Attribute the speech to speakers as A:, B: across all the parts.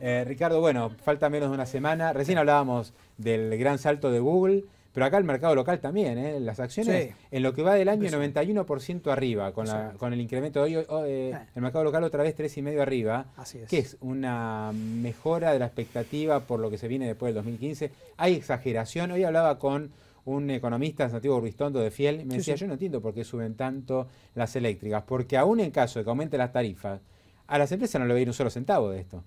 A: Eh, Ricardo, bueno, falta menos de una semana. Recién hablábamos del gran salto de Google, pero acá el mercado local también, ¿eh? las acciones en lo que va del año 91% arriba, con, con, el incremento de hoy, oh, eh, el mercado local otra vez 3,5 arriba, que es una mejora de la expectativa por lo que se viene después del 2015. Hay exageración, hoy hablaba con un economista, Santiago Ristondo de Fiel, me decía, yo no entiendo por qué suben tanto las eléctricas, porque aún en caso de que aumente las tarifas, a las empresas no le va a ir un solo centavo de esto.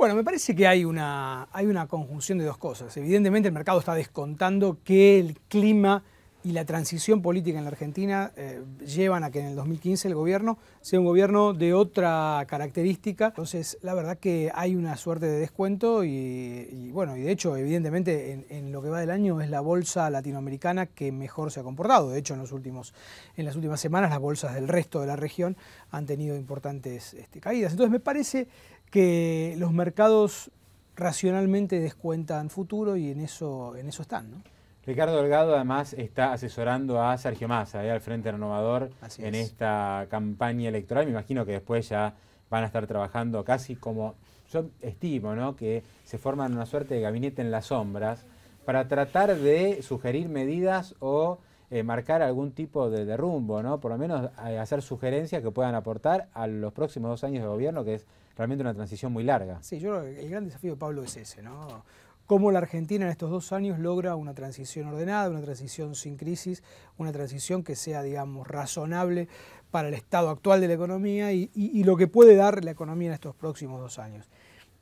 B: Bueno, me parece que hay una, hay una conjunción de dos cosas. Evidentemente el mercado está descontando que el clima y la transición política en la Argentina eh, llevan a que en el 2015 el gobierno sea un gobierno de otra característica. Entonces, la verdad que hay una suerte de descuento y, bueno, y de hecho, evidentemente, en, lo que va del año es la bolsa latinoamericana que mejor se ha comportado. De hecho, en, los últimos, en las últimas semanas las bolsas del resto de la región han tenido importantes este, caídas. Entonces, me parece que los mercados racionalmente descuentan futuro y en eso, en eso están. ¿no?
A: Ricardo Delgado además está asesorando a Sergio Massa, ¿eh? al Frente Renovador, en esta campaña electoral. Me imagino que después ya van a estar trabajando casi como, yo estimo, ¿no? que se forman una suerte de gabinete en las sombras para tratar de sugerir medidas o eh, marcar algún tipo de, rumbo, ¿no? Por lo menos eh, hacer sugerencias que puedan aportar a los próximos dos años de gobierno, que es realmente una transición muy larga.
B: Sí, yo creo que el gran desafío de Pablo es ese, ¿no? Cómo la Argentina en estos dos años logra una transición ordenada, una transición sin crisis, una transición que sea, digamos, razonable para el estado actual de la economía y lo que puede dar la economía en estos próximos dos años.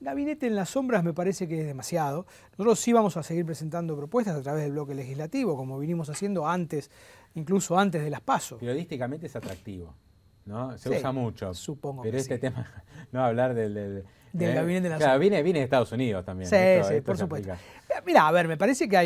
B: Gabinete en las sombras me parece que es demasiado. Nosotros sí vamos a seguir presentando propuestas a través del bloque legislativo, como vinimos haciendo antes, incluso antes de las PASO.
A: Periodísticamente es atractivo. Se usa mucho. Supongo. Pero este tema, no hablar del... del, del eh, viene, viene de Estados Unidos también. Sí, sí, por supuesto. Eh,
B: Mira, a ver, me parece que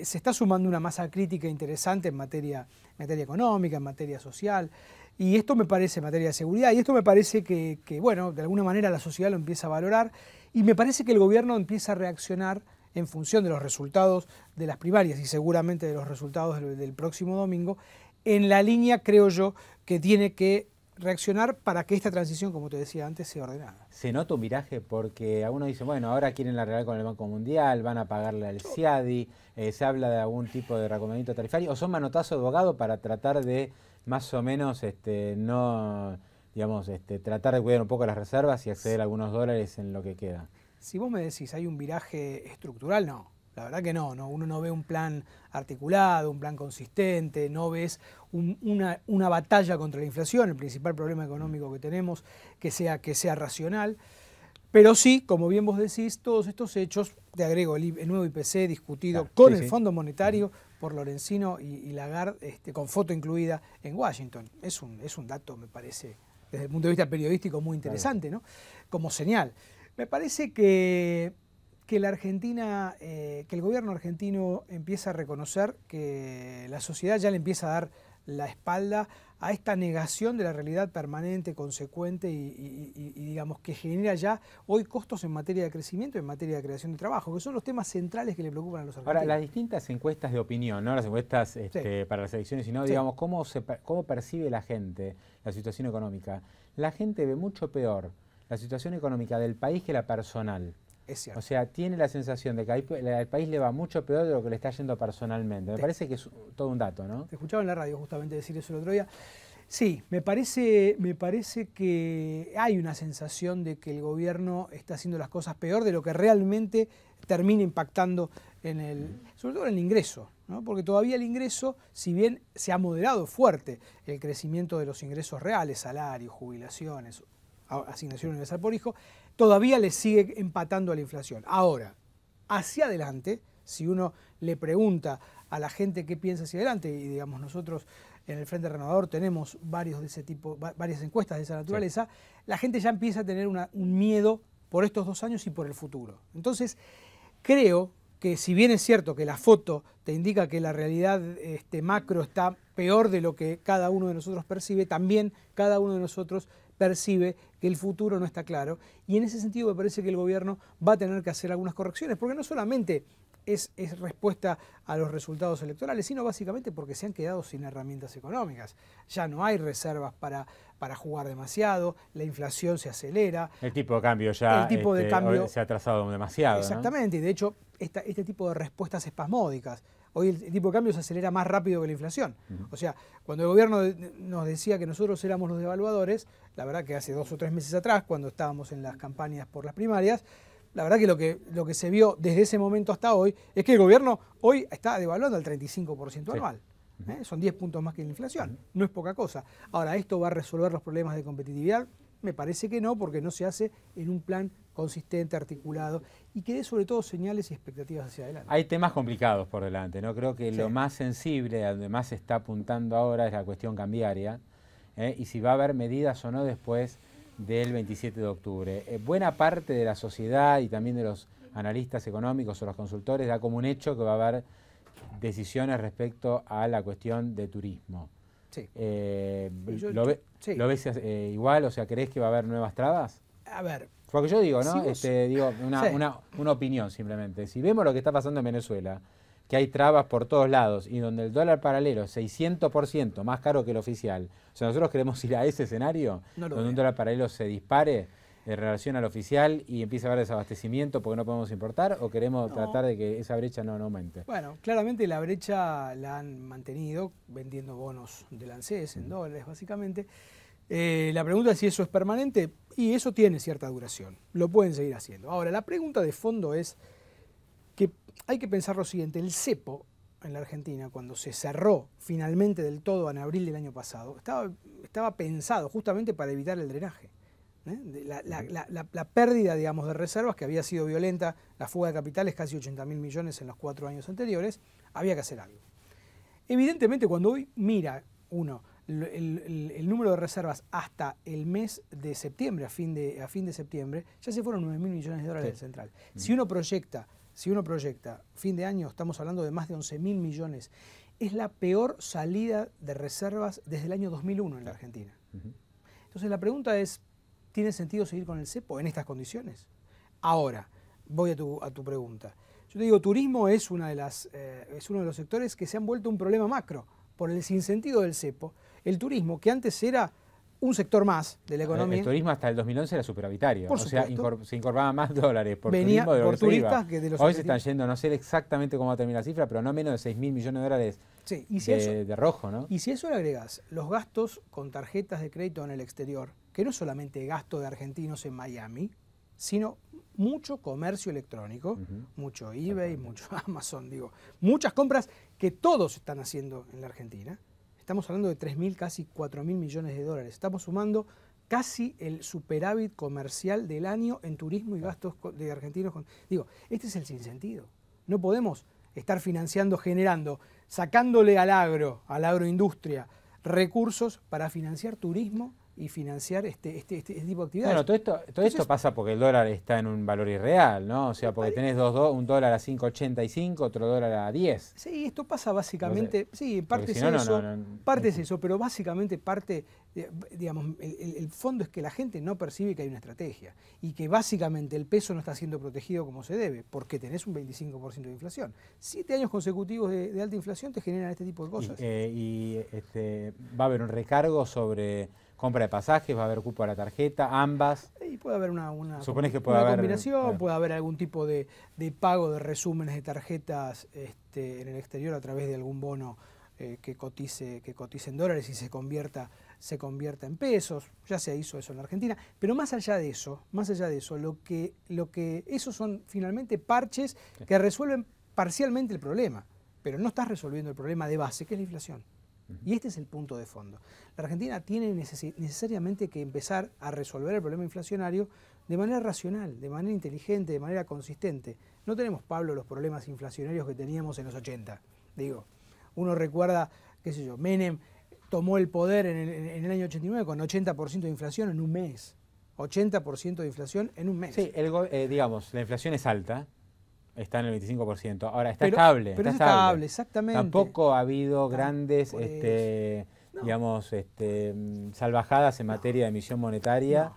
B: eh, se está sumando una masa crítica interesante en materia, materia económica, en materia social. Y esto me parece, en materia de seguridad, y esto me parece que, bueno, de alguna manera la sociedad lo empieza a valorar y me parece que el gobierno empieza a reaccionar en función de los resultados de las primarias y seguramente de los resultados del próximo domingo, en la línea, creo yo, que tiene que reaccionar para que esta transición, como te decía antes, sea ordenada.
A: Se nota un viraje porque algunos dicen, bueno, ahora quieren la real con el Banco Mundial, van a pagarle al CIADI, eh, se habla de algún tipo de recomendamiento tarifario, o son manotazos de abogado para tratar de más o menos este, no, digamos, este, tratar de cuidar un poco las reservas y acceder a algunos dólares en lo que queda.
B: Si vos me decís, hay un viraje estructural, no. La verdad que no, uno no ve un plan articulado, un plan consistente, no ves una, batalla contra la inflación, el principal problema económico que tenemos, que sea, que sea racional. Pero sí, como bien vos decís, todos estos hechos, te agrego el, nuevo IPC discutido con el Fondo Monetario por Lorenzino y, Lagarde, este, con foto incluida en Washington. Es un, es un dato, me parece, desde el punto de vista periodístico, muy interesante, ¿no? Como señal. Me parece que que la Argentina, eh, que el gobierno argentino empieza a reconocer que la sociedad ya le empieza a dar la espalda a esta negación de la realidad permanente, consecuente y, digamos que genera ya hoy costos en materia de crecimiento, y en materia de creación de trabajo, que son los temas centrales que le preocupan a los argentinos. Ahora, las
A: distintas encuestas de opinión, no las encuestas este, para las elecciones, sino digamos, cómo, se, cómo percibe la gente la situación económica. La gente ve mucho peor la situación económica del país que la personal. O sea, tiene la sensación de que al país le va mucho peor de lo que le está yendo personalmente. Me parece que es todo un dato, ¿no? Te
B: escuchaba en la radio justamente decir eso el otro día. Sí, me parece, me parece que hay una sensación de que el gobierno está haciendo las cosas peor de lo que realmente termina impactando en el, sobre todo en el ingreso, ¿no? porque todavía el ingreso, si bien se ha moderado fuerte el crecimiento de los ingresos reales, salarios, jubilaciones, asignación universal por hijo, todavía le sigue empatando a la inflación. Ahora, hacia adelante, si uno le pregunta a la gente qué piensa hacia adelante, y digamos nosotros en el Frente Renovador tenemos varios de ese tipo, varias encuestas de esa naturaleza, la gente ya empieza a tener un miedo por estos dos años y por el futuro. Entonces, creo que si bien es cierto que la foto te indica que la realidad este, macro está peor de lo que cada uno de nosotros percibe, también cada uno de nosotros percibe que el futuro no está claro. Y en ese sentido me parece que el gobierno va a tener que hacer algunas correcciones, porque no solamente es, es, respuesta a los resultados electorales, sino básicamente porque se han quedado sin herramientas económicas. Ya no hay reservas para, para jugar demasiado, la inflación se acelera.
A: El tipo de cambio ya este, se ha atrasado demasiado. Exactamente,
B: y de hecho este tipo de respuestas espasmódicas hoy el tipo de cambio se acelera más rápido que la inflación. O sea, cuando el gobierno nos decía que nosotros éramos los devaluadores, la verdad que hace dos o tres meses atrás, cuando estábamos en las campañas por las primarias, la verdad que lo que, lo que se vio desde ese momento hasta hoy es que el gobierno hoy está devaluando al 35% anual. ¿eh? Son 10 puntos más que la inflación, no es poca cosa. Ahora, ¿esto va a resolver los problemas de competitividad? Me parece que no, porque no se hace en un plan consistente, articulado y que dé sobre todo señales y expectativas hacia adelante.
A: Hay temas complicados por delante, ¿no? Creo que lo más sensible, a donde más se está apuntando ahora, es la cuestión cambiaria ¿eh? y si va a haber medidas o no después del 27 de octubre. Eh, buena parte de la sociedad y también de los analistas económicos o los consultores da como un hecho que va a haber decisiones respecto a la cuestión de turismo. Eh, sí. lo, ves eh, igual? O sea, ¿crees que va a haber nuevas trabas? A ver. Porque yo digo, ¿no? Este, digo, una, una, una opinión simplemente. Si vemos lo que está pasando en Venezuela, que hay trabas por todos lados y donde el dólar paralelo es 600% más caro que el oficial, o sea, nosotros queremos ir a ese escenario donde un dólar paralelo se dispare en eh, relación al oficial y empieza a haber desabastecimiento porque no podemos importar o queremos tratar de que esa brecha no, aumente?
B: Bueno, claramente la brecha la han mantenido vendiendo bonos de ANSES en mm. dólares básicamente.
A: Eh, la pregunta es si eso es
B: permanente y eso tiene cierta duración, lo pueden seguir haciendo. Ahora, la pregunta de fondo es que hay que pensar lo siguiente, el cepo en la Argentina, cuando se cerró finalmente del todo en abril del año pasado, estaba pensado justamente para evitar el drenaje. ¿eh? La, pérdida, digamos, de reservas, que había sido violenta, la fuga de capitales, casi 80 mil millones en los cuatro años anteriores, había que hacer algo. Evidentemente, cuando hoy mira uno el, número de reservas hasta el mes de septiembre, a fin de, a fin de septiembre, ya se fueron 9 mil millones de dólares del central. Mm. Si uno proyecta, si uno proyecta, fin de año estamos hablando de más de 11 mil millones. Es la peor salida de reservas desde el año 2001 en la Argentina. Entonces la pregunta es, ¿Tiene sentido seguir con el cepo en estas condiciones? Ahora, voy a tu, pregunta. Yo te digo, turismo eh, es, uno de los sectores que se han vuelto un problema macro por el sinsentido del cepo. El turismo, que antes era un sector más de la economía. El,
A: turismo hasta el 2011 era superavitario. o sea, se incorporaba más dólares por turismo de por turistas que Hoy se están yendo, no sé exactamente cómo va a terminar la cifra, pero no menos de 6 mil millones de dólares de, de, rojo, ¿no?
B: Y si eso le agregas los gastos con tarjetas de crédito en el exterior, que no solamente gasto de argentinos en Miami, sino mucho comercio electrónico, mucho eBay, mucho Amazon, digo, muchas compras que todos están haciendo en la Argentina. Estamos hablando de 3.000, casi 4.000 millones de dólares. Estamos sumando casi el superávit comercial del año en turismo y gastos de argentinos. Digo, este es el sinsentido. No podemos estar financiando, generando, sacándole al agro, a la agroindustria, recursos para financiar turismo y financiar este este, este, este, tipo de actividades. Bueno, todo esto,
A: todo esto pasa porque el dólar está en un valor irreal, ¿no? O sea, porque tenés dos, un dólar a 5.85, otro dólar a 10.
B: Sí, esto pasa básicamente, sí, parte es eso, parte es eso, pero básicamente parte, eh, digamos, el, fondo es que la gente no percibe que hay una estrategia y que básicamente el peso no está siendo protegido como se debe, porque tenés un 25% de inflación. Siete años consecutivos de, alta inflación te generan este tipo de cosas. Eh,
A: y, este, va a haber un recargo sobre compra de pasajes, va a haber cupo de la tarjeta, ambas.
B: Y puede haber una, que puede combinación, puede haber algún tipo de, pago de resúmenes de tarjetas este, en el exterior a través de algún bono eh, que, cotice, que cotice en dólares y se convierta, se convierta en pesos. Ya se hizo eso en la Argentina. Pero más allá de eso, más allá de eso, lo que, lo que esos son finalmente parches que resuelven parcialmente el problema, pero no estás resolviendo el problema de base, que es la inflación. Y este es el punto de fondo. La Argentina tiene necesariamente que empezar a resolver el problema inflacionario de manera racional, de manera inteligente, de manera consistente. No tenemos, Pablo, los problemas inflacionarios que teníamos en los 80. Digo, uno recuerda, qué sé yo, Menem tomó el poder en el, año 89 con 80% de inflación en un mes. 80% de
A: inflación en un mes. Sí, eh, digamos, la inflación es alta, Está en el 25%. Ahora está estable. está, estable, exactamente. Tampoco ha habido grandes, este, digamos, este, mm, salvajadas en materia de emisión monetaria,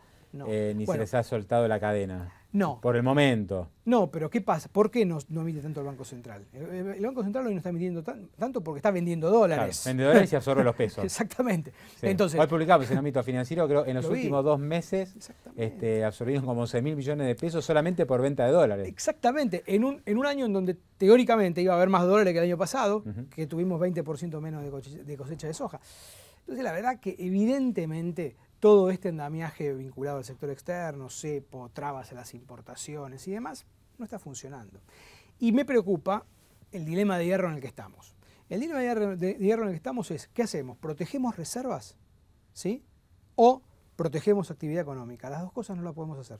A: eh, ni se les ha soltado la cadena. No. Por el momento.
B: No, pero ¿qué pasa? ¿Por qué no, emite tanto el Banco Central? Eh, eh, el, Banco Central hoy no está emitiendo tanto porque está vendiendo dólares. vende dólares y absorbe los pesos. Exactamente.
A: Entonces, hoy publicamos en ámbito financiero, creo, en los últimos dos meses este, como 11 mil millones de pesos solamente por venta de dólares. Exactamente. En
B: un, en un año en donde teóricamente iba a haber más dólares que el año pasado, que tuvimos 20% menos de cosecha de soja. Entonces, la verdad que evidentemente todo este endamiaje vinculado al sector externo, cepo, trabas a las importaciones y demás, no está funcionando. Y me preocupa el dilema de hierro en el que estamos. El dilema de hierro en el que estamos es, ¿qué hacemos? ¿Protegemos reservas? ¿Sí? ¿O protegemos actividad económica? Las dos cosas no las podemos hacer.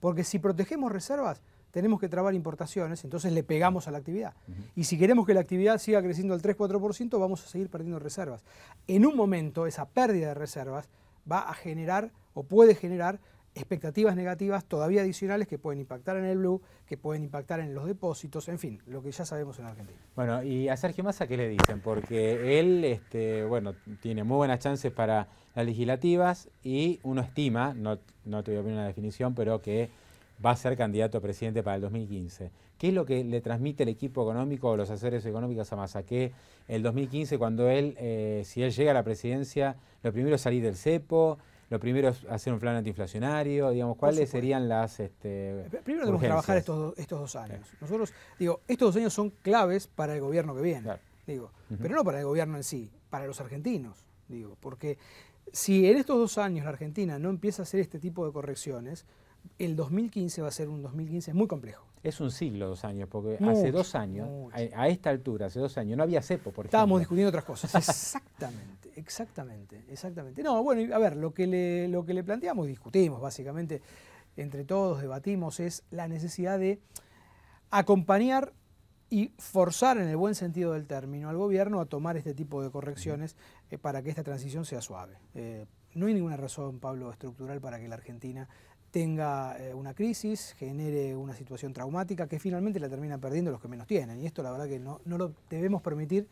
B: Porque si protegemos reservas, tenemos que trabar importaciones, entonces le pegamos a la actividad. Y si queremos que la actividad siga creciendo al 3-4%, vamos a seguir perdiendo reservas. En un momento, esa pérdida de reservas va a generar o puede generar expectativas negativas todavía adicionales que pueden impactar en el blue, que pueden impactar en los depósitos, en fin, lo que ya sabemos en Argentina.
A: Bueno, y a Sergio Massa, ¿qué le dicen? Porque él, este, bueno, tiene muy buenas chances para las legislativas y uno estima, no, no te voy a poner una definición, pero que va a ser candidato a presidente para el 2015. ¿Qué es lo que le transmite el equipo económico o los asesores económicos a Massa? Que el 2015, cuando él, eh, si él llega a la presidencia, lo primero es salir del cepo, lo primero es hacer un plan antiinflacionario, digamos, ¿cuáles serían las... Este, eh, primero que trabajar
B: estos, estos dos años. Nosotros, digo, estos dos años son claves para el gobierno que viene, digo, pero no para el gobierno en sí, para los argentinos, digo, porque si en estos dos años la Argentina no empieza a hacer este tipo de correcciones, el 2015 va a ser un 2015 muy complejo.
A: Es un siglo, dos años, porque hace dos años, a, esta altura, hace dos años, no había cepo, por Estábamos
B: ejemplo. Estábamos discutiendo otras cosas. exactamente, exactamente, exactamente.
A: No, bueno, a ver, lo que le, lo que le planteamos,
B: discutimos básicamente entre todos, debatimos, es la necesidad de acompañar y forzar en el buen sentido del término al gobierno a tomar este tipo de correcciones eh, para que esta transición sea suave. Eh, no hay ninguna razón, Pablo, estructural para que la Argentina tenga eh, una crisis, genere una situación traumática que finalmente la terminan perdiendo los que menos tienen. Y esto la verdad que no, lo debemos permitir,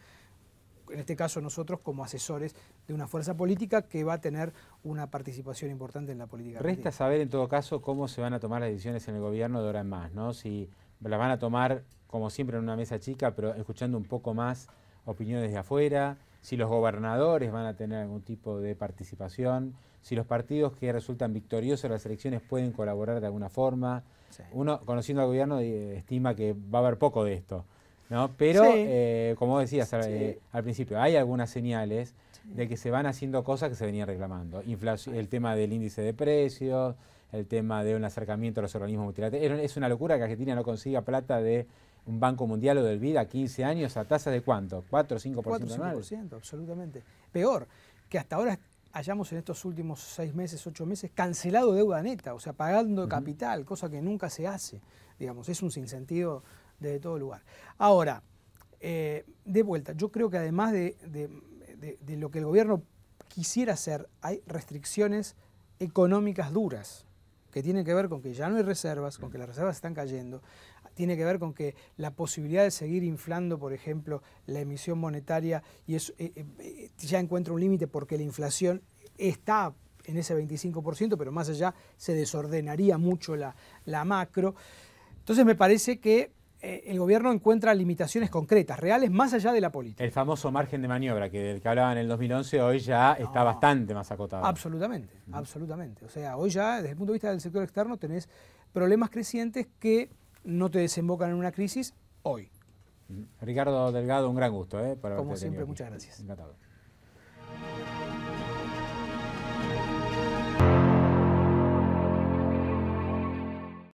B: en este caso nosotros como asesores de una fuerza política que va a tener una participación importante en la política. Resta
A: saber en todo caso cómo se van a tomar las decisiones en el gobierno de ahora en más, ¿no? Si las van a tomar como siempre en una mesa chica, pero escuchando un poco más opiniones de afuera, si los gobernadores van a tener algún tipo de participación, si los partidos que resultan victoriosos en las elecciones pueden colaborar de alguna forma. Uno, conociendo al gobierno, estima que va a haber poco de esto. ¿no? Pero, eh, como decías eh, al principio, hay algunas señales de que se van haciendo cosas que se venían reclamando. Inflación, el tema del índice de precios, el tema de un acercamiento a los organismos multilaterales. Es una locura que Argentina no consiga plata de un Banco Mundial o del 15 años a tasa de cuánto? ¿4 o 5%? 4 5%,
B: absolutamente. Peor, que hasta ahora hayamos en estos últimos 6 meses, 8 meses, cancelado deuda neta, o sea, pagando capital, cosa que nunca se hace. Digamos, es un sinsentido desde todo lugar. Ahora, eh, de vuelta, yo creo que además de lo que el gobierno quisiera hacer, hay restricciones económicas duras que tienen que ver con que ya no hay reservas, con que las reservas están cayendo tiene que ver con que la posibilidad de seguir inflando, por ejemplo, la emisión monetaria, y eso, eh, eh, eh, ya encuentra un límite porque la inflación está en ese 25%, pero más allá se desordenaría mucho la, macro. Entonces me parece que el gobierno encuentra limitaciones concretas, reales, más allá de la política.
A: El famoso margen de maniobra que del que hablaba en el 2011 hoy ya está bastante más acotado.
B: Absolutamente, absolutamente. O sea, hoy ya desde el punto de vista del sector externo tenés problemas crecientes que no te desembocan en una
A: crisis hoy. Ricardo Delgado, un gran gusto. ¿eh? Para Como siempre, muchas gracias.